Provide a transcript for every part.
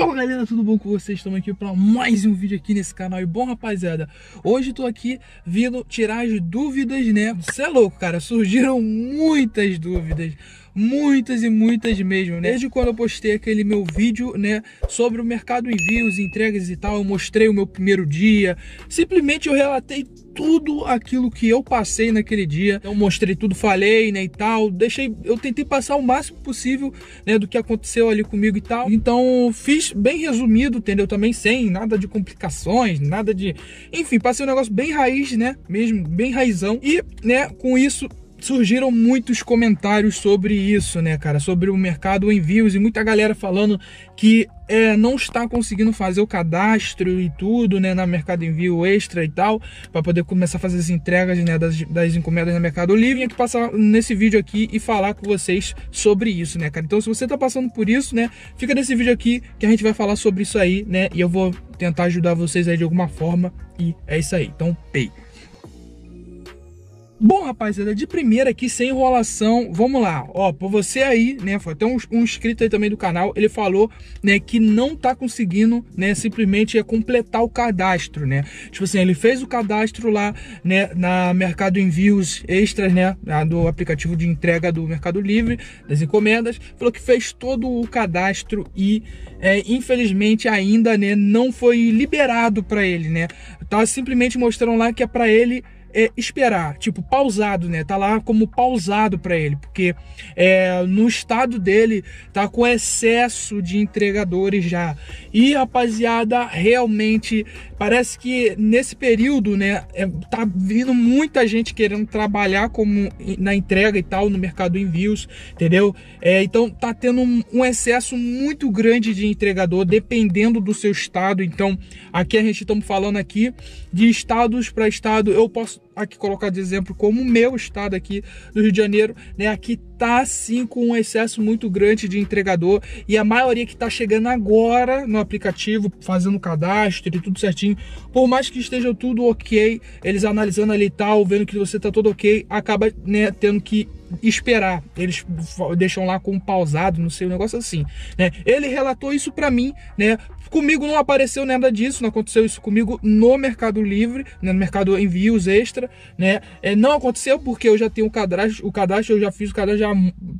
Fala galera, tudo bom com vocês? Estamos aqui para mais um vídeo aqui nesse canal. E bom, rapaziada, hoje estou aqui vindo tirar as dúvidas, né? Você é louco, cara. Surgiram muitas dúvidas muitas e muitas mesmo, né? Desde quando eu postei aquele meu vídeo, né, sobre o mercado envios, entregas e tal, eu mostrei o meu primeiro dia, simplesmente eu relatei tudo aquilo que eu passei naquele dia. Eu então, mostrei tudo, falei, né, e tal. Deixei, eu tentei passar o máximo possível, né, do que aconteceu ali comigo e tal. Então, fiz bem resumido, entendeu? Também sem nada de complicações, nada de, enfim, passei um negócio bem raiz, né, mesmo bem raizão. E, né, com isso surgiram muitos comentários sobre isso, né, cara? Sobre o mercado envios e muita galera falando que é, não está conseguindo fazer o cadastro e tudo, né, na Mercado Envio Extra e tal, para poder começar a fazer as entregas, né, das, das encomendas no Mercado Livre. Tem que passar nesse vídeo aqui e falar com vocês sobre isso, né, cara? Então, se você tá passando por isso, né, fica nesse vídeo aqui que a gente vai falar sobre isso aí, né, e eu vou tentar ajudar vocês aí de alguma forma. E é isso aí. Então, pei. Bom, rapaziada, de primeira aqui, sem enrolação, vamos lá. Ó, por você aí, né, foi até um, um, inscrito aí também do canal, ele falou, né, que não tá conseguindo, né, simplesmente é completar o cadastro, né. Tipo assim, ele fez o cadastro lá, né, na Mercado Envios Extras, né, do aplicativo de entrega do Mercado Livre, das encomendas, falou que fez todo o cadastro e, é, infelizmente, ainda, né, não foi liberado para ele, né. Tá simplesmente mostrando lá que é para ele é, esperar, tipo, pausado, né? Tá lá como pausado para ele, porque é, no estado dele tá com excesso de entregadores já. E rapaziada, realmente parece que nesse período, né, é, tá vindo muita gente querendo trabalhar como na entrega e tal, no mercado envios, entendeu? É, então tá tendo um, um excesso muito grande de entregador, dependendo do seu estado. Então aqui a gente estamos falando aqui de estados para estado, eu posso aqui colocar de exemplo como o meu estado aqui do Rio de Janeiro, né? Aqui tá sim com um excesso muito grande de entregador e a maioria que está chegando agora no aplicativo, fazendo cadastro e tudo certinho, por mais que esteja tudo ok, eles analisando ali e tal, vendo que você tá todo ok, acaba né, tendo que esperar. Eles deixam lá com pausado, não sei, um negócio assim, né? Ele relatou isso para mim, né? Comigo não apareceu nada disso, não aconteceu isso comigo no Mercado Livre, né? no Mercado Envios Extra, né? É, não aconteceu porque eu já tenho o cadastro, o cadastro eu já fiz o cadastro, já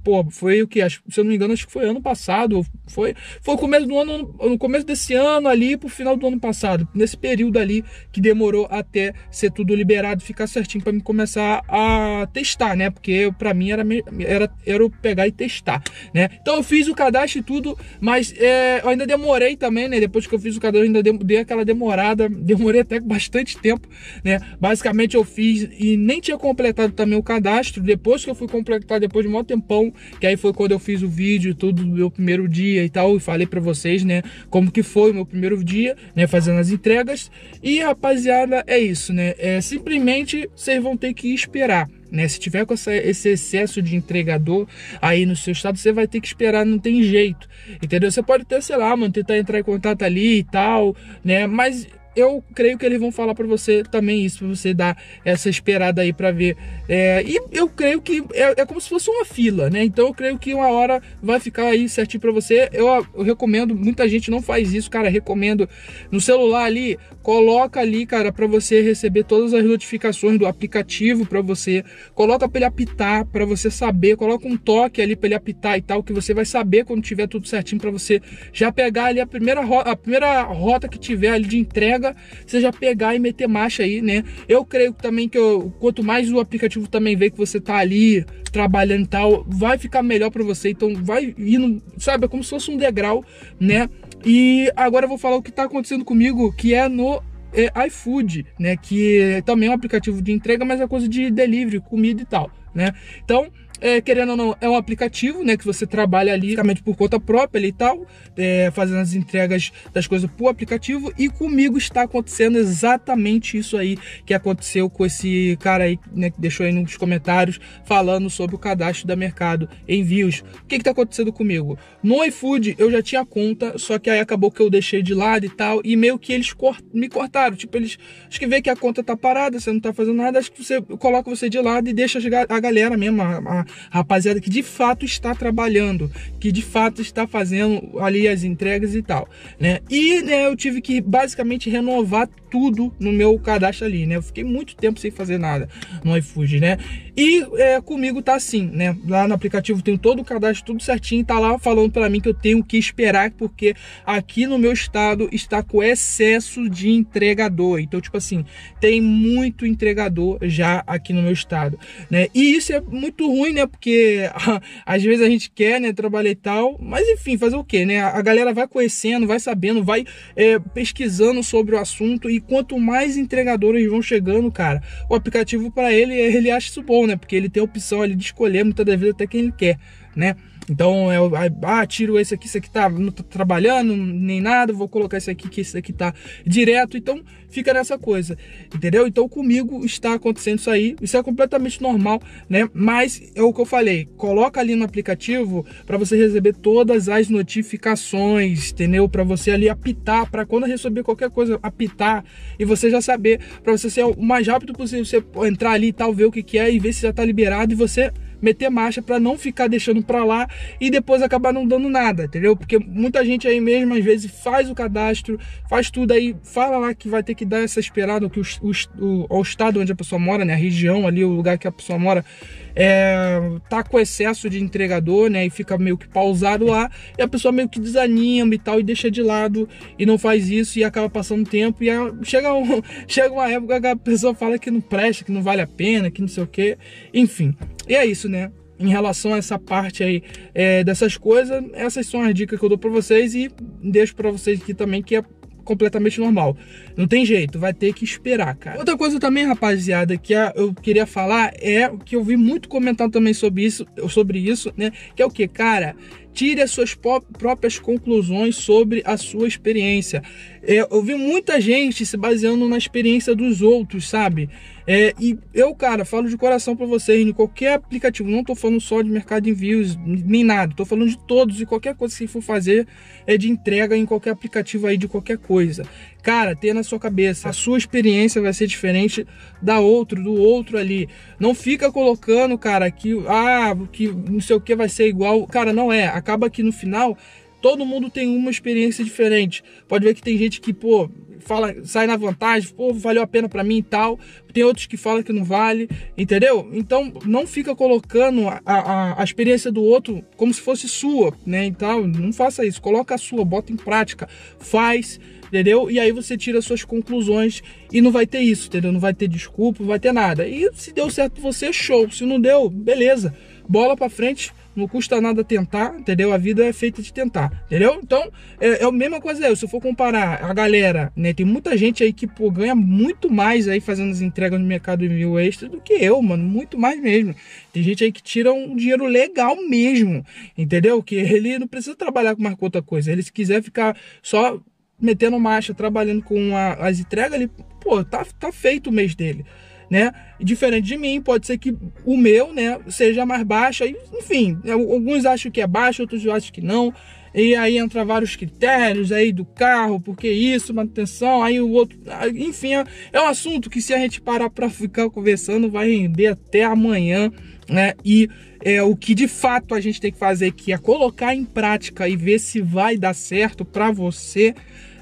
Pô, foi o que? Acho, se eu não me engano, acho que foi ano passado. Foi, foi começo do ano, no começo desse ano ali pro final do ano passado. Nesse período ali que demorou até ser tudo liberado, ficar certinho para me começar a testar, né? Porque para mim era, era, era eu pegar e testar, né? Então eu fiz o cadastro e tudo, mas é, eu ainda demorei também, né? Depois que eu fiz o cadastro, ainda dei aquela demorada, demorei até bastante tempo, né? Basicamente eu fiz e nem tinha completado também o cadastro. Depois que eu fui completar, depois de uma mó tempão, que aí foi quando eu fiz o vídeo tudo do meu primeiro dia e tal, e falei para vocês, né, como que foi o meu primeiro dia, né, fazendo as entregas. E rapaziada, é isso, né? É simplesmente vocês vão ter que esperar. Né? Se tiver com essa, esse excesso de entregador aí no seu estado, você vai ter que esperar, não tem jeito, entendeu? Você pode até, sei lá, mano, tentar entrar em contato ali e tal, né? Mas eu creio que eles vão falar para você também isso, para você dar essa esperada aí para ver. É, e eu creio que é, é, como se fosse uma fila, né? Então eu creio que uma hora vai ficar aí certinho para você. Eu, eu, recomendo, muita gente não faz isso, cara. Recomendo no celular ali, coloca ali, cara, para você receber todas as notificações do aplicativo para você. Coloca para ele apitar, para você saber. Coloca um toque ali para ele apitar e tal, que você vai saber quando tiver tudo certinho para você já pegar ali a primeira, a primeira rota que tiver ali de entrega pega, você já pegar e meter marcha aí, né? Eu creio também que eu, quanto mais o aplicativo também vê que você tá ali trabalhando e tal, vai ficar melhor para você. Então vai indo, sabe? É como se fosse um degrau, né? E agora eu vou falar o que tá acontecendo comigo, que é no é, iFood, né? Que também é um aplicativo de entrega, mas é coisa de delivery, comida e tal, né? Então é, querendo ou não, é um aplicativo, né? Que você trabalha ali realmente por conta própria e tal, é, fazendo as entregas das coisas por aplicativo. E comigo está acontecendo exatamente isso aí que aconteceu com esse cara aí, né? Que deixou aí nos comentários falando sobre o cadastro da Mercado Envios. O que está acontecendo comigo? No iFood eu já tinha conta, só que aí acabou que eu deixei de lado e tal, e meio que eles cort me cortaram. Tipo, eles acho que vê que a conta tá parada, você não tá fazendo nada, acho que você coloca você de lado e deixa a galera mesmo, a, a, rapaziada que de fato está trabalhando, que de fato está fazendo ali as entregas e tal, né? E né, eu tive que basicamente renovar tudo no meu cadastro ali, né? Eu fiquei muito tempo sem fazer nada no iFood, né? E é, comigo tá assim, né? Lá no aplicativo tem todo o cadastro, tudo certinho, tá lá falando para mim que eu tenho que esperar, porque aqui no meu estado está com excesso de entregador. Então, tipo assim, tem muito entregador já aqui no meu estado, né? E isso é muito ruim, né? Porque às vezes a gente quer, né, trabalhar e tal, mas enfim, fazer o quê, né? A galera vai conhecendo, vai sabendo, vai é, pesquisando sobre o assunto e quanto mais entregadores vão chegando, cara, o aplicativo para ele, ele acha isso bom, né? Porque ele tem a opção ali de escolher muitas das vezes até quem ele quer, né? Então, é ah, tiro esse aqui, esse aqui tá, não tá trabalhando, nem nada, vou colocar esse aqui, que esse aqui tá direto. Então, fica nessa coisa, entendeu? Então, comigo está acontecendo isso aí, isso é completamente normal, né? Mas é o que eu falei, coloca ali no aplicativo para você receber todas as notificações, entendeu? Para você ali apitar, para quando receber qualquer coisa, apitar e você já saber, para você ser o mais rápido possível, você entrar ali e tal, ver o que, que é e ver se já tá liberado e você meter marcha para não ficar deixando para lá e depois acabar não dando nada, entendeu? Porque muita gente aí mesmo às vezes faz o cadastro, faz tudo aí, fala lá que vai ter que dar essa esperada que o, o, o, o estado onde a pessoa mora, né, a região ali, o lugar que a pessoa mora é, tá com excesso de entregador, né? E fica meio que pausado lá, e a pessoa meio que desanima e tal, e deixa de lado e não faz isso e acaba passando tempo. E a, chega, um, chega uma época que a pessoa fala que não presta, que não vale a pena, que não sei o que, enfim. E é isso, né? em relação a essa parte aí é, dessas coisas, essas são as dicas que eu dou para vocês e deixo para vocês aqui também que é completamente normal. Não tem jeito, vai ter que esperar, cara. Outra coisa também, rapaziada, que eu queria falar é o que eu vi muito comentar também sobre isso, sobre isso, né? Que é o que, cara? tire as suas próprias conclusões sobre a sua experiência. É, eu vi muita gente se baseando na experiência dos outros, sabe? É, e eu, cara, falo de coração para vocês, em qualquer aplicativo, não tô falando só de mercado de envios, nem nada, tô falando de todos e qualquer coisa que for fazer é de entrega em qualquer aplicativo aí de qualquer coisa. Cara, ter na sua cabeça, a sua experiência vai ser diferente da outro, do outro ali. Não fica colocando, cara, que ah, que não sei o que vai ser igual. Cara, não é. Acaba que no final Todo mundo tem uma experiência diferente. Pode ver que tem gente que, pô, fala, sai na vantagem, pô, valeu a pena para mim e tal. Tem outros que falam que não vale, entendeu? Então não fica colocando a, a, a experiência do outro como se fosse sua, né? Então não faça isso, coloca a sua, bota em prática, faz, entendeu? E aí você tira suas conclusões e não vai ter isso, entendeu? Não vai ter desculpa, não vai ter nada. E se deu certo você, show. Se não deu, beleza. Bola para frente, não custa nada tentar, entendeu? A vida é feita de tentar, entendeu? Então, é, é a mesma coisa eu. Se eu for comparar a galera, né? Tem muita gente aí que, pô, ganha muito mais aí fazendo as entregas no Mercado Mil Extra do que eu, mano. Muito mais mesmo. Tem gente aí que tira um dinheiro legal mesmo, entendeu? Que ele não precisa trabalhar com mais outra coisa. Ele, se quiser ficar só metendo marcha, trabalhando com a, as entregas, ele, pô, tá, tá feito o mês dele né? Diferente de mim, pode ser que o meu, né, seja mais baixo, enfim, né, alguns acham que é baixo, outros acham que não. E aí entra vários critérios aí do carro, porque isso, manutenção, aí o outro, enfim, é um assunto que se a gente parar para ficar conversando vai render até amanhã, né? E é, o que de fato a gente tem que fazer aqui é colocar em prática e ver se vai dar certo para você,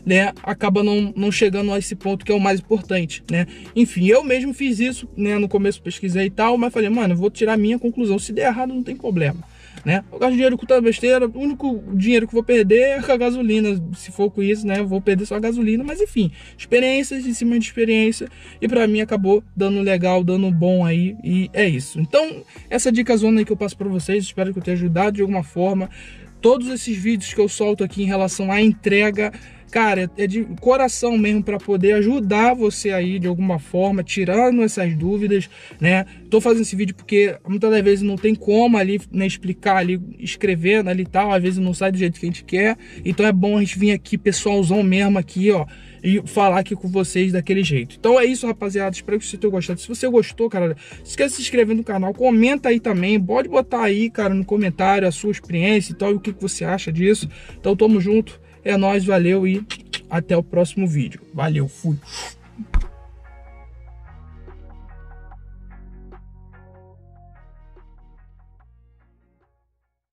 né, acaba não, não chegando a esse ponto que é o mais importante, né? Enfim, eu mesmo fiz isso, né, no começo pesquisei e tal, mas falei, mano, vou tirar minha conclusão, se der errado não tem problema. Né? Eu gasto dinheiro com tanta besteira, o único dinheiro que vou perder é com a gasolina, se for com isso, né? Eu vou perder só a gasolina, mas enfim, experiências em cima de experiência, e para mim acabou dando legal, dando bom aí, e é isso. Então, essa dica zona aí que eu passo para vocês, espero que eu tenha ajudado de alguma forma. Todos esses vídeos que eu solto aqui em relação à entrega, cara, é de coração mesmo para poder ajudar você aí de alguma forma, tirando essas dúvidas, né? Tô fazendo esse vídeo porque muitas das vezes não tem como ali, né, explicar ali, escrevendo ali e tal, às vezes não sai do jeito que a gente quer. Então é bom a gente vir aqui, pessoalzão mesmo aqui, ó, e falar aqui com vocês daquele jeito. Então é isso, rapaziada. Espero que você tenha gostado. Se você gostou, cara, esquece de se inscrever no canal, comenta aí também, pode botar aí, cara, no comentário a sua experiência e tal, e o que, que você acha disso. Então tamo junto. É nós, valeu e até o próximo vídeo. Valeu, fui.